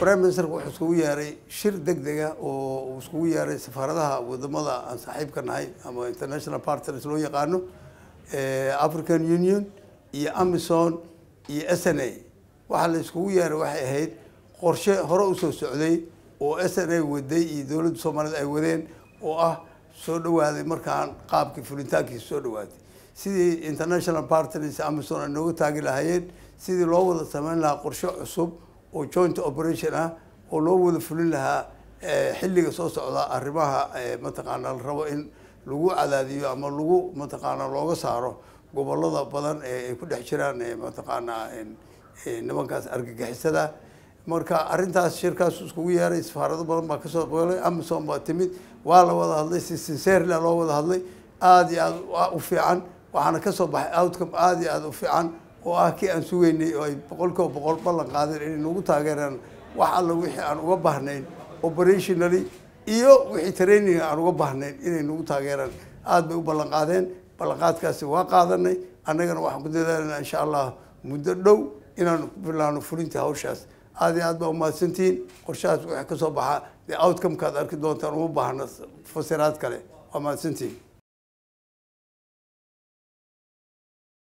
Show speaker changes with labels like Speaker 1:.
Speaker 1: prime ministerka wuxuu iskugu yeeray shir deg dega oo uu iskugu yeeray safaaradaha wadamada aan saaxiibka nahay ama international partners loo yaqaano eh, african union iyo amison iyo s n a waxaa laiskugu iskugu yeeray waxay ahayd qorshe hore usoo socday oo s n a waday iyo dowladda soomaaliyed ay wadeen oo ah soo dhawaaday markaan qaabkii fulintaankiisa soo dhawaaday sidii international partners amison ay nooga taagi lahaayeen sidii loo wada sameyn lahaa qorshe cusub oo joint operation ah oo loo wada fulin lahaa eh, xilliga soo socda arrimaha eh, mataqaana la rabo in lagu cadaadiyo ama lagu mataqaana looga saaro gobolada badan ee eh, ay ku dhex jiraan mataqaanaa nimankaas argagixisada marka arrintaas shirkaas iskugu yeeray safaarado badan baa kasoo qeelay amasom baa timid waa la wada hadlay si sincerela loo wada hadlay aada iyo aada u fiican waxaana kasoo baxay outcome aada iyo aada u fiican oo ah kii aan sugaynay oo ay boqolkiiba boqol ballan qaadeen inay nagu taageeraan wax alla wixii aan uga baahnayn operationally iyo wixii training aan uga baahnayn inay nagu taageeraan aada bay u ballan qaadeen ballanqaadkaasi waa qaadanay annagana waxaan ku dadaalana insha allah muddo dhow inaan ku bilaano fulinta hawshaas aad iyo aad baa umahadsantihiin qorshahaas wixii ka soo baxa dee outcomekaad arki doontaan uma baahna fasiraad kale waa mahadsantihiin